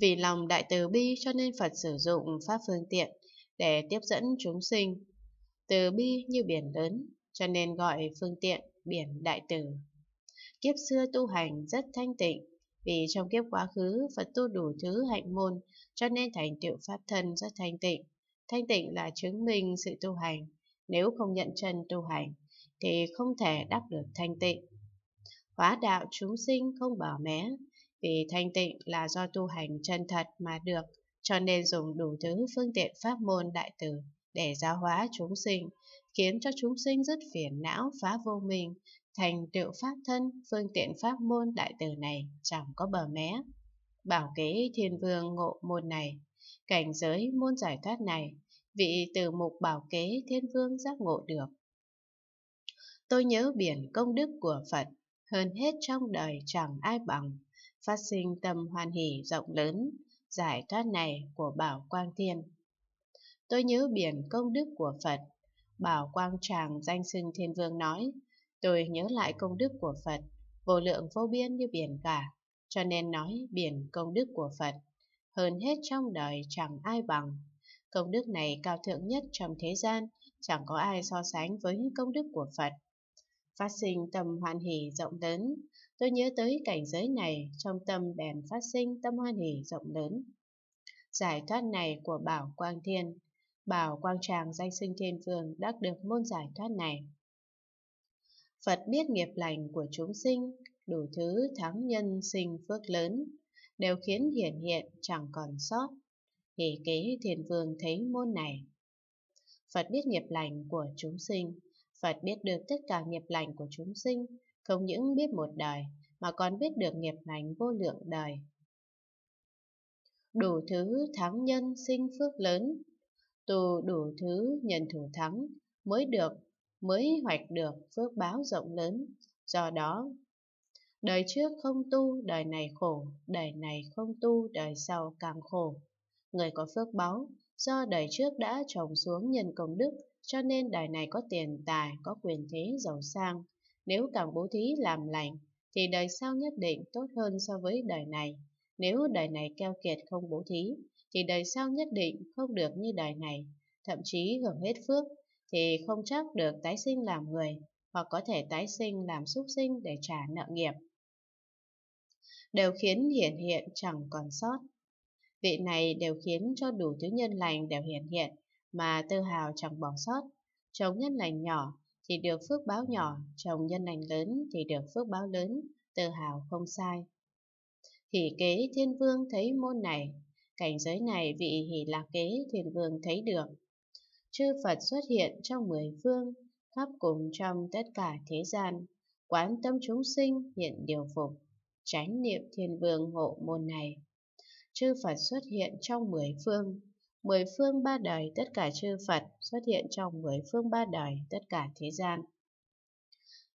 Vì lòng đại từ bi cho nên Phật sử dụng Pháp phương tiện để tiếp dẫn chúng sinh. Từ bi như biển lớn, cho nên gọi phương tiện biển đại từ. Kiếp xưa tu hành rất thanh tịnh, vì trong kiếp quá khứ Phật tu đủ thứ hạnh môn, cho nên thành tựu Pháp thân rất thanh tịnh. Thanh tịnh là chứng minh sự tu hành, nếu không nhận chân tu hành, thì không thể đắc được thanh tịnh. Hóa đạo chúng sinh không bỏ mé, vì thanh tịnh là do tu hành chân thật mà được, cho nên dùng đủ thứ phương tiện pháp môn đại từ để giáo hóa chúng sinh, khiến cho chúng sinh dứt phiền não phá vô minh, thành tựu pháp thân, phương tiện pháp môn đại từ này chẳng có bờ mé. Bảo kế thiên vương ngộ môn này, cảnh giới môn giải thoát này, vị từ mục bảo kế thiên vương giác ngộ được. Tôi nhớ biển công đức của Phật, hơn hết trong đời chẳng ai bằng phát sinh tâm hoan hỷ rộng lớn, giải thoát này của Bảo Quang Thiên. Tôi nhớ biển công đức của Phật, Bảo Quang Tràng danh xưng Thiên Vương nói, tôi nhớ lại công đức của Phật, vô lượng vô biên như biển cả, cho nên nói biển công đức của Phật, hơn hết trong đời chẳng ai bằng. Công đức này cao thượng nhất trong thế gian, chẳng có ai so sánh với công đức của Phật. Phát sinh tầm hoàn hỷ rộng lớn, Tôi nhớ tới cảnh giới này trong tâm bèn phát sinh tâm hoan hỷ rộng lớn. Giải thoát này của Bảo Quang Thiên, Bảo Quang Tràng danh sinh thiên vương đắc được môn giải thoát này. Phật biết nghiệp lành của chúng sinh, đủ thứ thắng nhân sinh phước lớn, đều khiến hiển hiện chẳng còn sót. Hỷ kế thiên vương thấy môn này. Phật biết nghiệp lành của chúng sinh, Phật biết được tất cả nghiệp lành của chúng sinh, không những biết một đời, mà còn biết được nghiệp lành vô lượng đời. Đủ thứ thắng nhân sinh phước lớn, tù đủ thứ nhân thủ thắng mới được, mới hoạch được phước báo rộng lớn, do đó Đời trước không tu, đời này khổ, đời này không tu, đời sau càng khổ. Người có phước báo do đời trước đã trồng xuống nhân công đức, cho nên đời này có tiền tài, có quyền thế giàu sang. Nếu càng bố thí làm lành, thì đời sau nhất định tốt hơn so với đời này. Nếu đời này keo kiệt không bố thí, thì đời sau nhất định không được như đời này, thậm chí hưởng hết phước, thì không chắc được tái sinh làm người, hoặc có thể tái sinh làm súc sinh để trả nợ nghiệp. Đều khiến hiển hiện chẳng còn sót. Vị này đều khiến cho đủ thứ nhân lành đều hiển hiện, mà tư hào chẳng bỏ sót. chống nhân lành nhỏ thì được phước báo nhỏ, trồng nhân lành lớn thì được phước báo lớn, tự hào không sai. Hỷ kế thiên vương thấy môn này, cảnh giới này vị hỷ lạc kế thiên vương thấy được. Chư Phật xuất hiện trong mười phương, khắp cùng trong tất cả thế gian, quán tâm chúng sinh hiện điều phục, tránh niệm thiên vương hộ môn này. Chư Phật xuất hiện trong mười phương, mười phương ba đời tất cả chư Phật xuất hiện trong mười phương ba đời tất cả thế gian.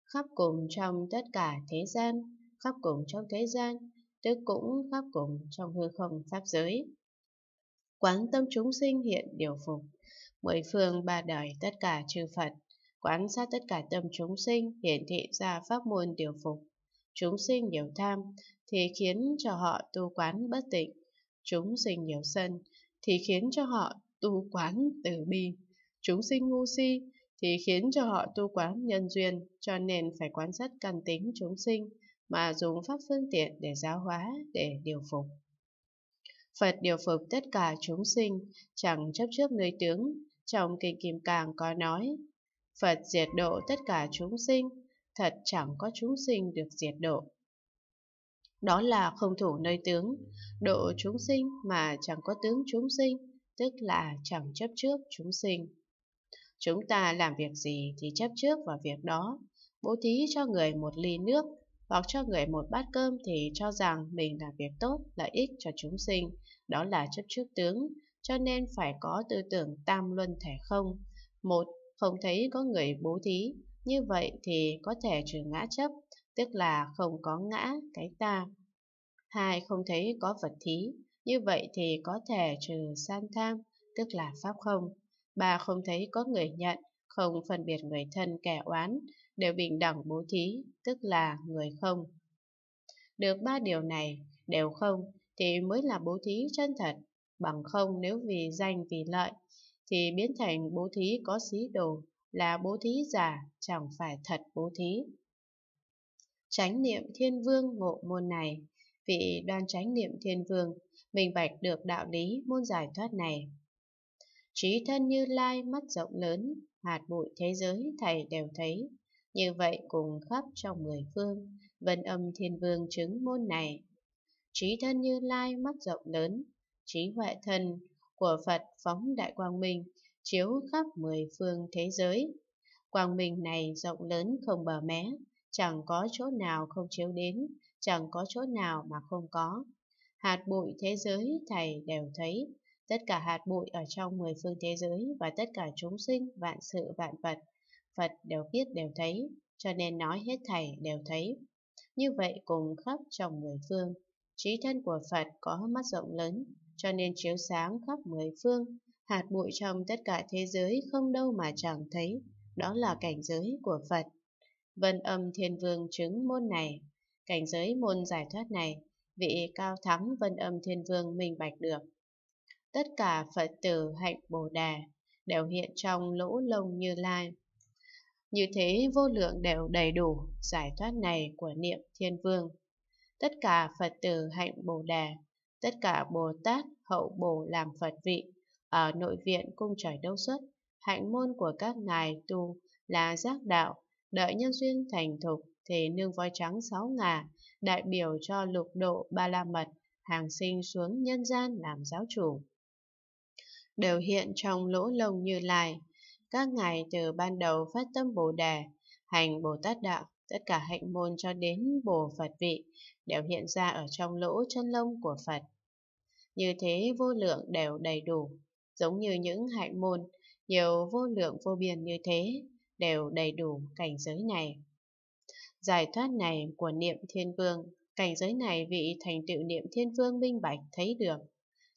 Khắp cùng trong tất cả thế gian, khắp cùng trong thế gian, tức cũng khắp cùng trong hư không pháp giới. Quán tâm chúng sinh hiện điều phục, mười phương ba đời tất cả chư Phật, quán sát tất cả tâm chúng sinh hiển thị ra pháp môn điều phục. Chúng sinh nhiều tham thì khiến cho họ tu quán bất tịnh, chúng sinh nhiều sân thì khiến cho họ tu quán từ bi. Chúng sinh ngu si thì khiến cho họ tu quán nhân duyên, cho nên phải quan sát căn tính chúng sinh mà dùng pháp phương tiện để giáo hóa, để điều phục. Phật điều phục tất cả chúng sinh, chẳng chấp trước người tướng, trong Kinh Kim Cang có nói, Phật diệt độ tất cả chúng sinh, thật chẳng có chúng sinh được diệt độ. Đó là không thủ nơi tướng, độ chúng sinh mà chẳng có tướng chúng sinh, tức là chẳng chấp trước chúng sinh. Chúng ta làm việc gì thì chấp trước vào việc đó. Bố thí cho người một ly nước hoặc cho người một bát cơm thì cho rằng mình làm việc tốt, lợi ích cho chúng sinh. Đó là chấp trước tướng, cho nên phải có tư tưởng tam luân thể không. Một, không thấy có người bố thí, như vậy thì có thể trừ ngã chấp tức là không có ngã cái ta. Hai, không thấy có vật thí, như vậy thì có thể trừ san tham, tức là pháp không. Ba, không thấy có người nhận, không phân biệt người thân kẻ oán, đều bình đẳng bố thí, tức là người không. Được ba điều này, đều không, thì mới là bố thí chân thật, bằng không nếu vì danh vì lợi, thì biến thành bố thí có xí đồ, là bố thí giả, chẳng phải thật bố thí chánh niệm thiên vương ngộ môn này. Vị đoan chánh niệm thiên vương, minh bạch được đạo lý môn giải thoát này. Trí thân như lai mắt rộng lớn, hạt bụi thế giới thầy đều thấy. Như vậy cùng khắp trong mười phương, vân âm thiên vương chứng môn này. Trí thân như lai mắt rộng lớn, trí huệ thân của Phật phóng đại quang minh, chiếu khắp mười phương thế giới. Quang minh này rộng lớn không bờ mé, chẳng có chỗ nào không chiếu đến, chẳng có chỗ nào mà không có. Hạt bụi thế giới thầy đều thấy, tất cả hạt bụi ở trong mười phương thế giới và tất cả chúng sinh, vạn sự, vạn vật, Phật đều biết đều thấy, cho nên nói hết thầy đều thấy. Như vậy cùng khắp trong mười phương, trí thân của Phật có mắt rộng lớn, cho nên chiếu sáng khắp mười phương, hạt bụi trong tất cả thế giới không đâu mà chẳng thấy, đó là cảnh giới của Phật vân âm thiên vương chứng môn này, cảnh giới môn giải thoát này, vị cao thắng vân âm thiên vương minh bạch được. Tất cả Phật tử hạnh Bồ đề đều hiện trong lỗ lông như lai. Như thế vô lượng đều đầy đủ giải thoát này của niệm thiên vương. Tất cả Phật tử hạnh Bồ đề tất cả Bồ Tát hậu Bồ làm Phật vị, ở nội viện cung trời đâu xuất, hạnh môn của các ngài tu là giác đạo, Đợi nhân duyên thành thục thì nương voi trắng sáu ngà, đại biểu cho lục độ ba la mật, hàng sinh xuống nhân gian làm giáo chủ. Đều hiện trong lỗ lông như lai, các ngài từ ban đầu phát tâm Bồ Đề, hành Bồ Tát Đạo, tất cả hạnh môn cho đến Bồ Phật vị đều hiện ra ở trong lỗ chân lông của Phật. Như thế vô lượng đều đầy đủ, giống như những hạnh môn, nhiều vô lượng vô biên như thế, đều đầy đủ cảnh giới này. Giải thoát này của niệm thiên vương, cảnh giới này vị thành tựu niệm thiên vương minh bạch thấy được.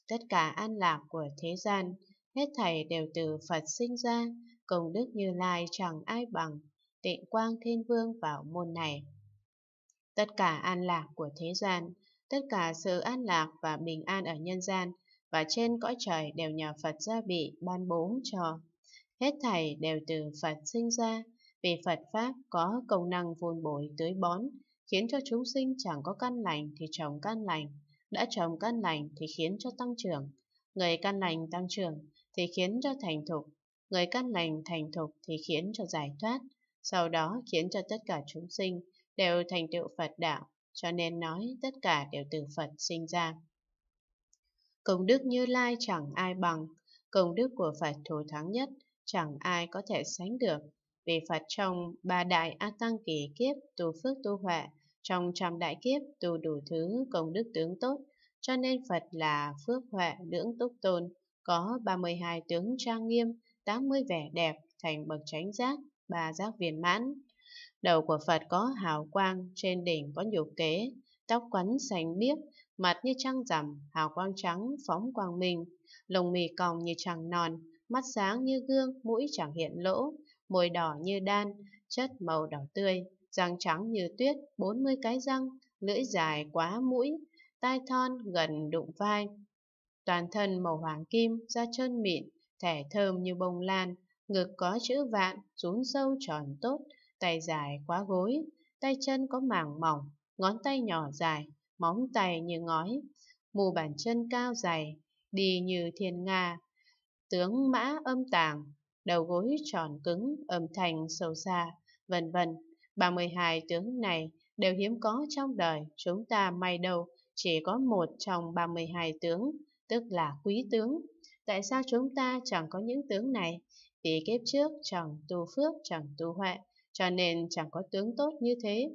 Tất cả an lạc của thế gian, hết thảy đều từ Phật sinh ra, công đức như lai chẳng ai bằng, tịnh quang thiên vương vào môn này. Tất cả an lạc của thế gian, tất cả sự an lạc và bình an ở nhân gian và trên cõi trời đều nhờ Phật gia bị ban bố cho hết thảy đều từ Phật sinh ra, vì Phật Pháp có công năng vun bồi tưới bón, khiến cho chúng sinh chẳng có căn lành thì trồng căn lành, đã trồng căn lành thì khiến cho tăng trưởng, người căn lành tăng trưởng thì khiến cho thành thục, người căn lành thành thục thì khiến cho giải thoát, sau đó khiến cho tất cả chúng sinh đều thành tựu Phật đạo, cho nên nói tất cả đều từ Phật sinh ra. Công đức Như Lai chẳng ai bằng, công đức của Phật thù thắng nhất, chẳng ai có thể sánh được, vì Phật trong ba đại A Tăng kỳ kiếp tu phước tu huệ, trong trăm đại kiếp tu đủ thứ công đức tướng tốt, cho nên Phật là phước huệ lưỡng túc tôn, có 32 tướng trang nghiêm, 80 vẻ đẹp, thành bậc chánh giác, ba giác viên mãn. Đầu của Phật có hào quang, trên đỉnh có nhục kế, tóc quấn sành biếc, mặt như trăng rằm, hào quang trắng phóng quang minh, lồng mì cong như trăng non, mắt sáng như gương, mũi chẳng hiện lỗ, môi đỏ như đan, chất màu đỏ tươi, răng trắng như tuyết, 40 cái răng, lưỡi dài quá mũi, tai thon gần đụng vai. Toàn thân màu hoàng kim, da trơn mịn, thẻ thơm như bông lan, ngực có chữ vạn, rún sâu tròn tốt, tay dài quá gối, tay chân có màng mỏng, ngón tay nhỏ dài, móng tay như ngói, mù bàn chân cao dày, đi như thiên nga, tướng mã âm tàng, đầu gối tròn cứng, âm thanh sâu xa, vân vân. 32 tướng này đều hiếm có trong đời, chúng ta may đâu chỉ có một trong 32 tướng, tức là quý tướng. Tại sao chúng ta chẳng có những tướng này? Vì kiếp trước chẳng tu phước, chẳng tu huệ, cho nên chẳng có tướng tốt như thế.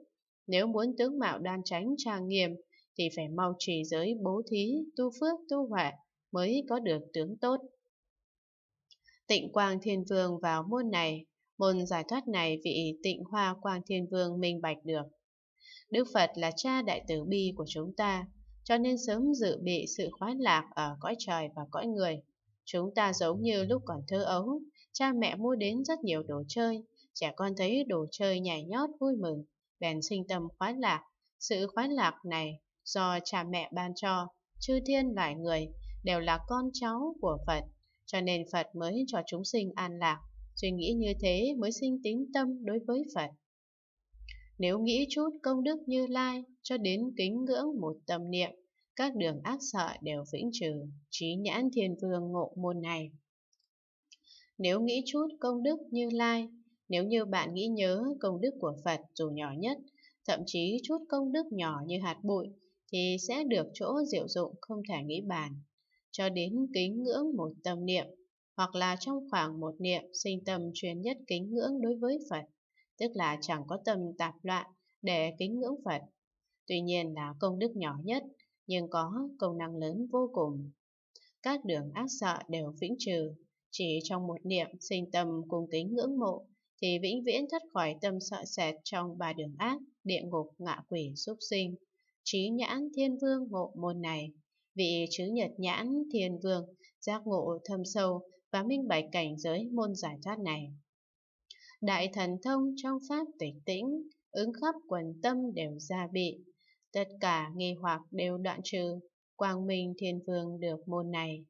Nếu muốn tướng mạo đan tránh trang nghiêm, thì phải mau trì giới bố thí, tu phước, tu huệ mới có được tướng tốt. Tịnh Quang Thiên Vương vào môn này, môn giải thoát này vị Tịnh Hoa Quang Thiên Vương minh bạch được. Đức Phật là cha đại tử bi của chúng ta, cho nên sớm dự bị sự khoái lạc ở cõi trời và cõi người. Chúng ta giống như lúc còn thơ ấu, cha mẹ mua đến rất nhiều đồ chơi, trẻ con thấy đồ chơi nhảy nhót vui mừng, bèn sinh tâm khoái lạc. Sự khoái lạc này do cha mẹ ban cho, chư thiên loài người đều là con cháu của Phật cho nên Phật mới cho chúng sinh an lạc, suy nghĩ như thế mới sinh tính tâm đối với Phật. Nếu nghĩ chút công đức như lai cho đến kính ngưỡng một tâm niệm, các đường ác sợ đều vĩnh trừ, trí nhãn thiên vương ngộ môn này. Nếu nghĩ chút công đức như lai, nếu như bạn nghĩ nhớ công đức của Phật dù nhỏ nhất, thậm chí chút công đức nhỏ như hạt bụi, thì sẽ được chỗ diệu dụng không thể nghĩ bàn, cho đến kính ngưỡng một tâm niệm, hoặc là trong khoảng một niệm sinh tâm chuyên nhất kính ngưỡng đối với Phật, tức là chẳng có tâm tạp loạn để kính ngưỡng Phật. Tuy nhiên là công đức nhỏ nhất, nhưng có công năng lớn vô cùng. Các đường ác sợ đều vĩnh trừ, chỉ trong một niệm sinh tâm cùng kính ngưỡng mộ thì vĩnh viễn thoát khỏi tâm sợ sệt trong ba đường ác, địa ngục, ngạ quỷ, súc sinh. Trí nhãn thiên vương ngộ môn này vị chứng nhật nhãn thiên vương, giác ngộ thâm sâu và minh bạch cảnh giới môn giải thoát này. Đại thần thông trong pháp tịch tĩnh, ứng khắp quần tâm đều gia bị, tất cả nghi hoặc đều đoạn trừ, quang minh thiên vương được môn này.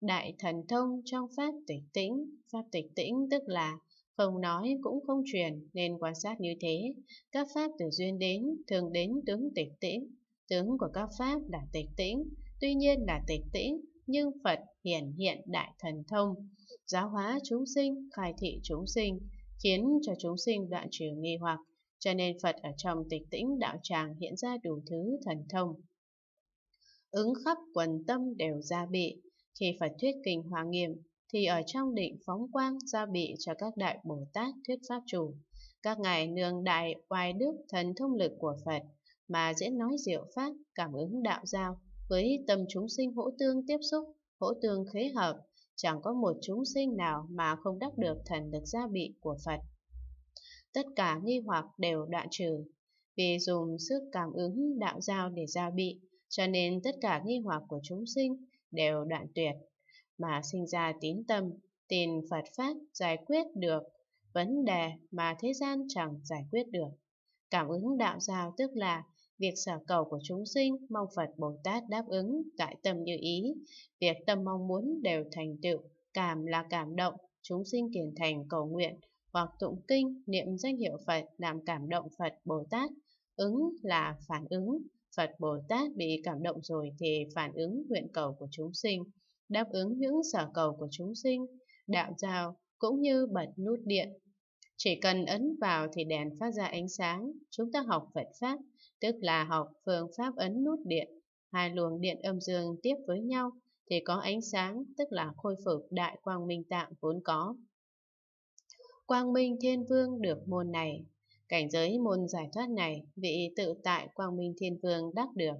Đại thần thông trong pháp tịch tĩnh, pháp tịch tĩnh tức là không nói cũng không truyền nên quan sát như thế, các pháp từ duyên đến thường đến tướng tịch tĩnh, tướng của các pháp là tịch tĩnh, tuy nhiên là tịch tĩnh, nhưng Phật hiển hiện đại thần thông, giáo hóa chúng sinh, khai thị chúng sinh, khiến cho chúng sinh đoạn trừ nghi hoặc, cho nên Phật ở trong tịch tĩnh đạo tràng hiện ra đủ thứ thần thông. Ứng khắp quần tâm đều gia bị, khi Phật thuyết kinh hòa nghiêm, thì ở trong định phóng quang gia bị cho các đại Bồ Tát thuyết pháp chủ. Các ngài nương đại oai đức thần thông lực của Phật mà diễn nói diệu pháp, cảm ứng đạo giao, với tâm chúng sinh hỗ tương tiếp xúc, hỗ tương khế hợp, chẳng có một chúng sinh nào mà không đắc được thần lực gia bị của Phật. Tất cả nghi hoặc đều đoạn trừ, vì dùng sức cảm ứng đạo giao để gia bị, cho nên tất cả nghi hoặc của chúng sinh đều đoạn tuyệt, mà sinh ra tín tâm, tin Phật Pháp giải quyết được vấn đề mà thế gian chẳng giải quyết được. Cảm ứng đạo giao tức là Việc xả cầu của chúng sinh mong Phật Bồ Tát đáp ứng, tại tâm như ý. Việc tâm mong muốn đều thành tựu, cảm là cảm động, chúng sinh kiền thành cầu nguyện, hoặc tụng kinh, niệm danh hiệu Phật làm cảm động Phật Bồ Tát. Ứng là phản ứng, Phật Bồ Tát bị cảm động rồi thì phản ứng nguyện cầu của chúng sinh, đáp ứng những sở cầu của chúng sinh, đạo giao cũng như bật nút điện. Chỉ cần ấn vào thì đèn phát ra ánh sáng, chúng ta học Phật Pháp tức là học phương pháp ấn nút điện. Hai luồng điện âm dương tiếp với nhau thì có ánh sáng, tức là khôi phục đại quang minh tạng vốn có. Quang minh thiên vương được môn này, cảnh giới môn giải thoát này, vị tự tại quang minh thiên vương đắc được.